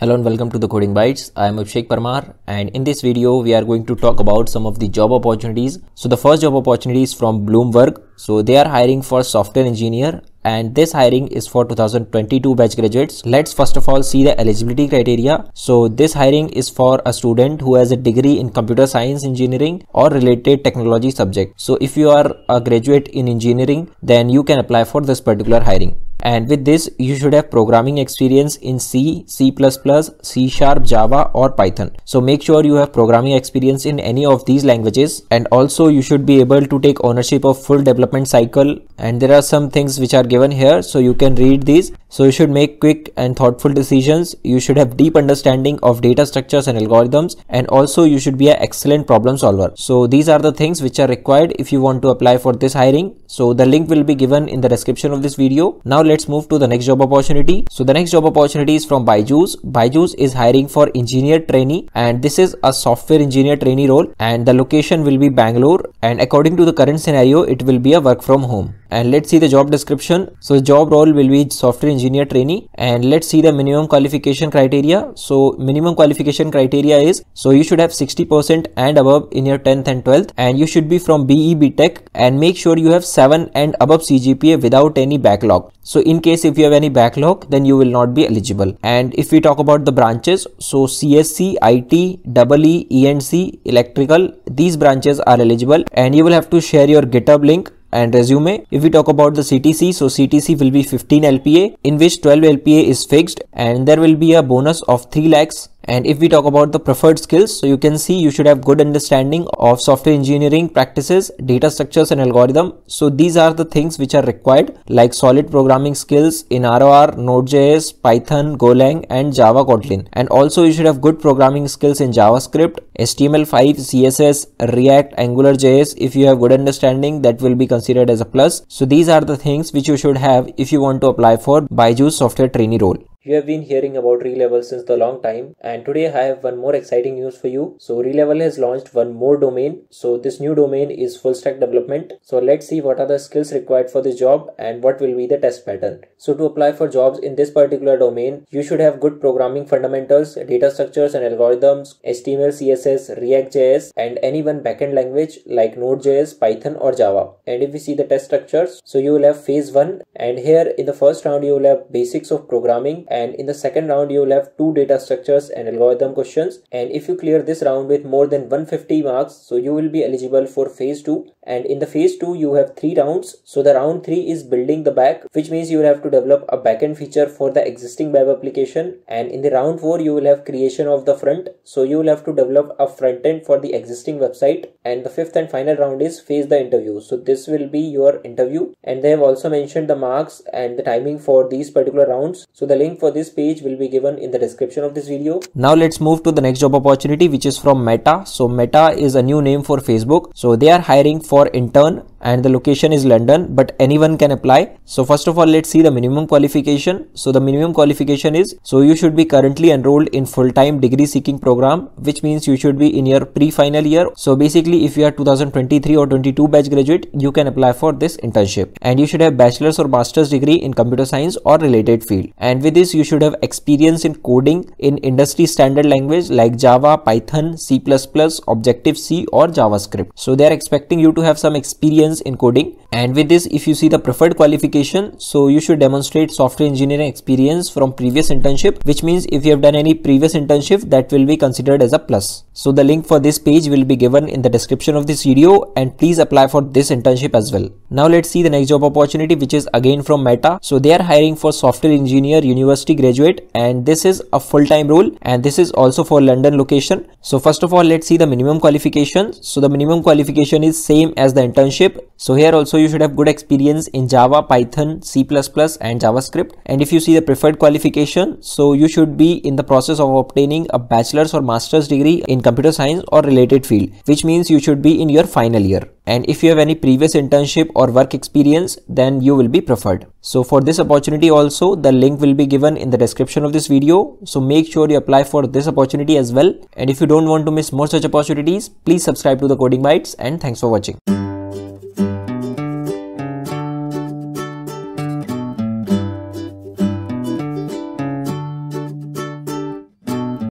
Hello and welcome to the Coding Bytes. I am Abhishek Parmar and in this video we are going to talk about some of the job opportunities. So the first job opportunity is from Bloomberg. So they are hiring for software engineer and this hiring is for 2022 batch graduates. Let's first of all see the eligibility criteria. So this hiring is for a student who has a degree in computer science engineering or related technology subject. So if you are a graduate in engineering then you can apply for this particular hiring. And with this, you should have programming experience in C, C++, C Sharp, Java or Python. So make sure you have programming experience in any of these languages. And also you should be able to take ownership of full development cycle. And there are some things which are given here. So you can read these. So you should make quick and thoughtful decisions. You should have deep understanding of data structures and algorithms. And also you should be an excellent problem solver. So these are the things which are required if you want to apply for this hiring. So the link will be given in the description of this video. Now let's move to the next job opportunity. So the next job opportunity is from Byju's. Byju's is hiring for engineer trainee and this is a software engineer trainee role and the location will be Bangalore and according to the current scenario it will be a work from home and let's see the job description so the job role will be software engineer trainee and let's see the minimum qualification criteria so minimum qualification criteria is so you should have 60% and above in your 10th and 12th and you should be from BE BTech and make sure you have 7 and above CGPA without any backlog so in case if you have any backlog then you will not be eligible and if we talk about the branches so CSC IT EE, ENC electrical these branches are eligible and you will have to share your github link and resume. If we talk about the CTC, so CTC will be 15 LPA in which 12 LPA is fixed and there will be a bonus of 3 lakhs and if we talk about the preferred skills, so you can see you should have good understanding of software engineering practices, data structures and algorithm. So these are the things which are required like solid programming skills in ROR, Node.js, Python, Golang and Java Kotlin. And also you should have good programming skills in JavaScript, HTML5, CSS, React, AngularJS. If you have good understanding that will be considered as a plus. So these are the things which you should have if you want to apply for Byju's software trainee role. You have been hearing about Relevel since the long time and today I have one more exciting news for you. So Relevel has launched one more domain. So this new domain is full stack development. So let's see what are the skills required for this job and what will be the test pattern. So to apply for jobs in this particular domain, you should have good programming fundamentals, data structures and algorithms, HTML, CSS, React.js and any one backend language like Node.js, Python or Java. And if we see the test structures, so you will have phase 1 and here in the first round you will have basics of programming and in the second round you will have two data structures and algorithm questions and if you clear this round with more than 150 marks so you will be eligible for phase 2 and in the phase 2 you have three rounds so the round 3 is building the back which means you will have to develop a backend feature for the existing web application and in the round 4 you will have creation of the front so you will have to develop a front end for the existing website and the fifth and final round is face the interview so this will be your interview and they have also mentioned the marks and the timing for these particular rounds so the link for this page will be given in the description of this video. Now let's move to the next job opportunity which is from Meta. So Meta is a new name for Facebook. So they are hiring for intern and the location is London but anyone can apply. So first of all let's see the minimum qualification. So the minimum qualification is so you should be currently enrolled in full-time degree seeking program which means you should be in your pre-final year. So basically if you are 2023 or 22 batch graduate you can apply for this internship and you should have bachelor's or master's degree in computer science or related field and with this you should have experience in coding in industry standard language like Java, Python, C++, Objective-C or JavaScript. So they are expecting you to have some experience experience in coding and with this if you see the preferred qualification so you should demonstrate software engineering experience from previous internship which means if you have done any previous internship that will be considered as a plus. So the link for this page will be given in the description of this video and please apply for this internship as well. Now let's see the next job opportunity which is again from Meta. So they are hiring for software engineer university graduate and this is a full-time role and this is also for London location. So first of all let's see the minimum qualification. So the minimum qualification is same as the internship so here also you should have good experience in Java, Python, C++ and JavaScript. And if you see the preferred qualification, so you should be in the process of obtaining a bachelor's or master's degree in computer science or related field, which means you should be in your final year. And if you have any previous internship or work experience, then you will be preferred. So for this opportunity also, the link will be given in the description of this video. So make sure you apply for this opportunity as well. And if you don't want to miss more such opportunities, please subscribe to the Coding Bites and thanks for watching.